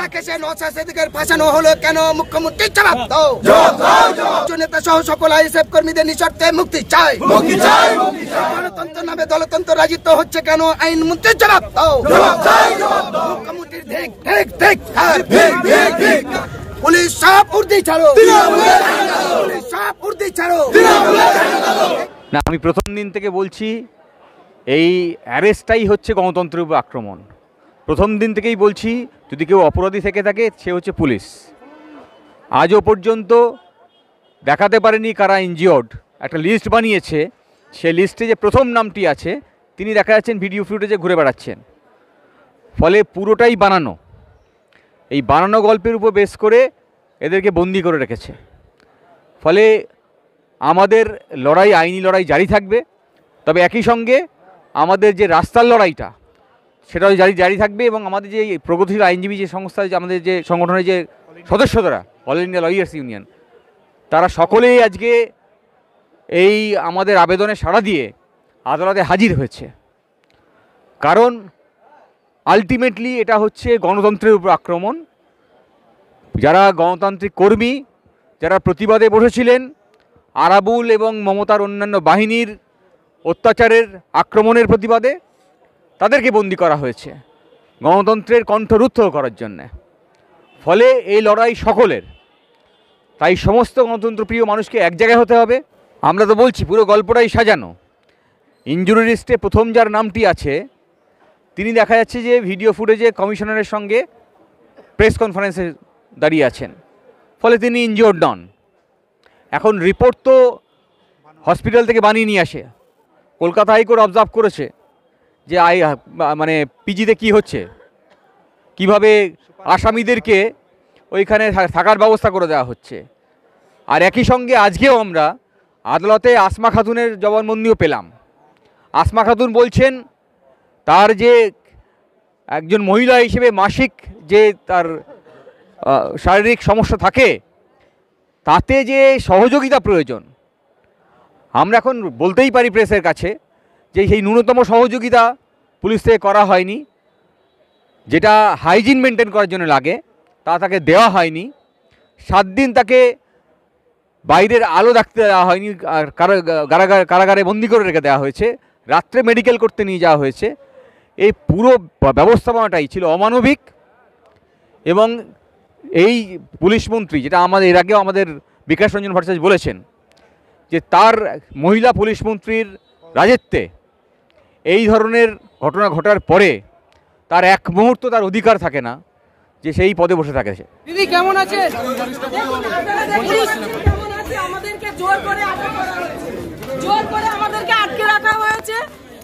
তাকে সে সেদিকের ফাঁসানো হলো কেন মুখ্যমন্ত্রী হ্যাঁ। জবাব দাও নেতা সহ সকল কর্মীদের নিঃশর্তে মুক্তি চাই গণতন্ত্র নামে দলতন্ত্র রাজিত হচ্ছে কেন আইন জবাব দাও পুলিশ উর্দি ছাড়ো পুলিশ উর্দি ছাড়ো না আমি প্রথম দিন থেকে বলছি এই অ্যারেস্টটাই হচ্ছে গণতন্ত্রের উপর আক্রমণ প্রথম দিন থেকেই বলছি যদি কেউ অপরাধী থেকে থাকে সে হচ্ছে পুলিশ আজও পর্যন্ত দেখাতে পারেনি কারা ইনজিওর্ড একটা লিস্ট বানিয়েছে সে লিস্টে যে প্রথম নামটি আছে তিনি দেখা যাচ্ছেন ভিডিও ফুটেজে ঘুরে বেড়াচ্ছেন ফলে পুরোটাই বানানো এই বানানো গল্পের উপর বেশ করে এদেরকে বন্দি করে রেখেছে ফলে আমাদের লড়াই আইনি লড়াই জারি থাকবে তবে একই সঙ্গে আমাদের যে রাস্তার লড়াইটা সেটাও জারি জারি থাকবে এবং আমাদের যে প্রগতিশীল আইনজীবী যে সংস্থা আমাদের যে সংগঠনের যে সদস্যরা অল ইন্ডিয়া লয়ার্স ইউনিয়ন তারা সকলেই আজকে এই আমাদের আবেদনে সাড়া দিয়ে আদালতে হাজির হয়েছে কারণ আলটিমেটলি এটা হচ্ছে গণতন্ত্রের উপর আক্রমণ যারা গণতান্ত্রিক কর্মী যারা প্রতিবাদে বসেছিলেন আরাবুল এবং মমতার অন্যান্য বাহিনীর অত্যাচারের আক্রমণের প্রতিবাদে তাদেরকে বন্দি করা হয়েছে গণতন্ত্রের কণ্ঠরুদ্ধ করার জন্যে ফলে এই লড়াই সকলের তাই সমস্ত গণতন্ত্রপ্রিয় মানুষকে এক জায়গায় হতে হবে আমরা তো বলছি পুরো গল্পটাই সাজানো ইঞ্জুরি লিস্টে প্রথম যার নামটি আছে তিনি দেখা যাচ্ছে যে ভিডিও ফুটেজে কমিশনারের সঙ্গে প্রেস কনফারেন্সে দাঁড়িয়ে আছেন ফলে তিনি ইনজিওর্ড নন এখন রিপোর্ট তো হসপিটাল থেকে বানিয়ে নিয়ে আসে কলকাতা হাইকোর্ট অবজার্ভ করেছে যে আই মানে পিজিতে কি হচ্ছে কিভাবে আসামিদেরকে ওইখানে থাকার ব্যবস্থা করে দেওয়া হচ্ছে আর একই সঙ্গে আজকেও আমরা আদালতে আসমা খাতুনের জবানবন্দিও পেলাম আসমা খাতুন বলছেন তার যে একজন মহিলা হিসেবে মাসিক যে তার শারীরিক সমস্যা থাকে তাতে যে সহযোগিতা প্রয়োজন আমরা এখন বলতেই পারি প্রেসের কাছে যে সেই ন্যূনতম সহযোগিতা পুলিশ থেকে করা হয়নি যেটা হাইজিন মেনটেন করার জন্য লাগে তা তাকে দেওয়া হয়নি সাত দিন তাকে বাইরের আলো রাখতে দেওয়া হয়নি কারাগার কারাগারে বন্দি করে রেখে দেওয়া হয়েছে রাত্রে মেডিকেল করতে নিয়ে যাওয়া হয়েছে এই পুরো ব্যবস্থাপনাটাই ছিল অমানবিক এবং এই পুলিশ মন্ত্রী যেটা আমাদের এর আগেও আমাদের বিকাশ রঞ্জন ভট্টাচার্য বলেছেন যে তার মহিলা পুলিশ মন্ত্রীর রাজত্বে এই ধরনের ঘটনা ঘটার পরে তার এক মুহূর্ত তার অধিকার থাকে না যে সেই পদে বসে থাকে সে দিদি কেমন আছে আটকে রাখা হয়েছে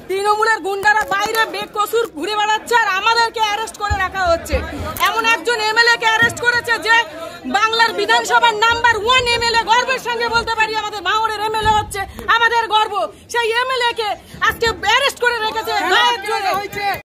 তৃণমূলের গুন্ডারা বাইরে বেকসুর ঘুরে বেড়াচ্ছে আর আমাদেরকে অ্যারেস্ট করে রাখা হচ্ছে এমন একজন এমএলএ কে অ্যারেস্ট করেছে যে বাংলার বিধানসভার নাম্বার ওয়ান এমএলএ গর্বের সঙ্গে বলতে পারি আমাদের মাওরে গর্ব সেই এমএলএ কে আজকে অ্যারেস্ট করে রেখেছে হ্যাঁ,